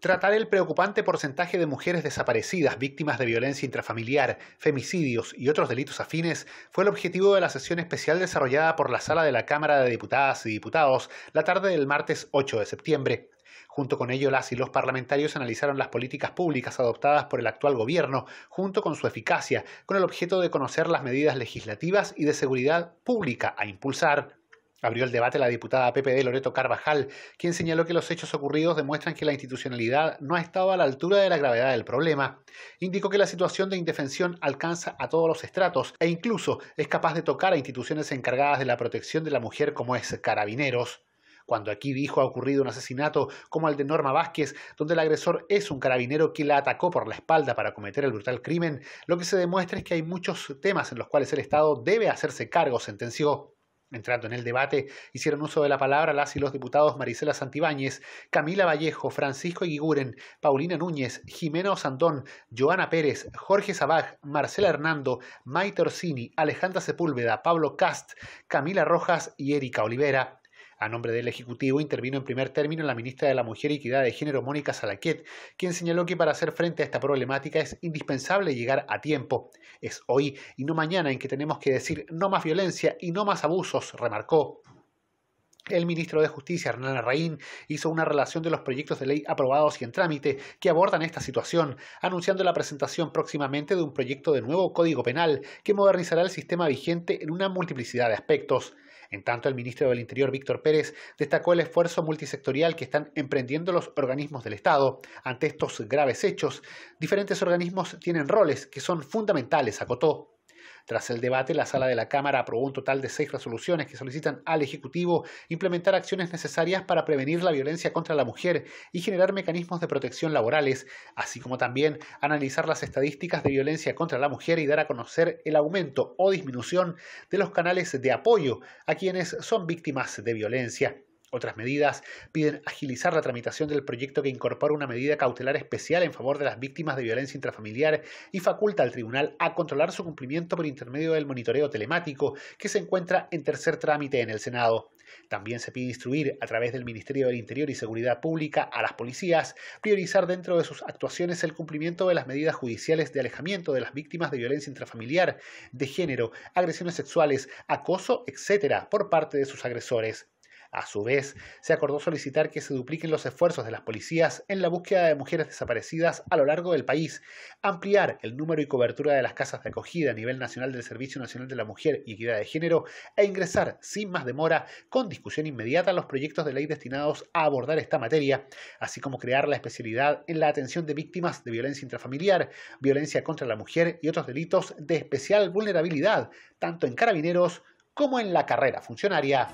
Tratar el preocupante porcentaje de mujeres desaparecidas, víctimas de violencia intrafamiliar, femicidios y otros delitos afines fue el objetivo de la sesión especial desarrollada por la Sala de la Cámara de Diputadas y Diputados la tarde del martes 8 de septiembre. Junto con ello, las y los parlamentarios analizaron las políticas públicas adoptadas por el actual gobierno, junto con su eficacia, con el objeto de conocer las medidas legislativas y de seguridad pública a impulsar. Abrió el debate la diputada PPD Loreto Carvajal, quien señaló que los hechos ocurridos demuestran que la institucionalidad no ha estado a la altura de la gravedad del problema. Indicó que la situación de indefensión alcanza a todos los estratos e incluso es capaz de tocar a instituciones encargadas de la protección de la mujer como es carabineros. Cuando aquí dijo ha ocurrido un asesinato como el de Norma Vázquez, donde el agresor es un carabinero que la atacó por la espalda para cometer el brutal crimen, lo que se demuestra es que hay muchos temas en los cuales el Estado debe hacerse cargo, sentenció. Entrando en el debate, hicieron uso de la palabra las y los diputados Marisela Santibáñez, Camila Vallejo, Francisco Iguiguren, Paulina Núñez, Jimena Osandón, Joana Pérez, Jorge Sabag, Marcela Hernando, May Orsini, Alejandra Sepúlveda, Pablo Cast, Camila Rojas y Erika Olivera. A nombre del Ejecutivo intervino en primer término la ministra de la Mujer y Equidad de Género, Mónica Salaquet, quien señaló que para hacer frente a esta problemática es indispensable llegar a tiempo. Es hoy y no mañana en que tenemos que decir no más violencia y no más abusos, remarcó. El ministro de Justicia, Hernán Arraín, hizo una relación de los proyectos de ley aprobados y en trámite que abordan esta situación, anunciando la presentación próximamente de un proyecto de nuevo Código Penal que modernizará el sistema vigente en una multiplicidad de aspectos. En tanto, el ministro del Interior, Víctor Pérez, destacó el esfuerzo multisectorial que están emprendiendo los organismos del Estado. Ante estos graves hechos, diferentes organismos tienen roles que son fundamentales, acotó. Tras el debate, la sala de la Cámara aprobó un total de seis resoluciones que solicitan al Ejecutivo implementar acciones necesarias para prevenir la violencia contra la mujer y generar mecanismos de protección laborales, así como también analizar las estadísticas de violencia contra la mujer y dar a conocer el aumento o disminución de los canales de apoyo a quienes son víctimas de violencia. Otras medidas piden agilizar la tramitación del proyecto que incorpora una medida cautelar especial en favor de las víctimas de violencia intrafamiliar y faculta al tribunal a controlar su cumplimiento por intermedio del monitoreo telemático que se encuentra en tercer trámite en el Senado. También se pide instruir a través del Ministerio del Interior y Seguridad Pública a las policías priorizar dentro de sus actuaciones el cumplimiento de las medidas judiciales de alejamiento de las víctimas de violencia intrafamiliar, de género, agresiones sexuales, acoso, etc., por parte de sus agresores. A su vez, se acordó solicitar que se dupliquen los esfuerzos de las policías en la búsqueda de mujeres desaparecidas a lo largo del país, ampliar el número y cobertura de las casas de acogida a nivel nacional del Servicio Nacional de la Mujer y Equidad de Género e ingresar sin más demora con discusión inmediata los proyectos de ley destinados a abordar esta materia, así como crear la especialidad en la atención de víctimas de violencia intrafamiliar, violencia contra la mujer y otros delitos de especial vulnerabilidad, tanto en carabineros como en la carrera funcionaria.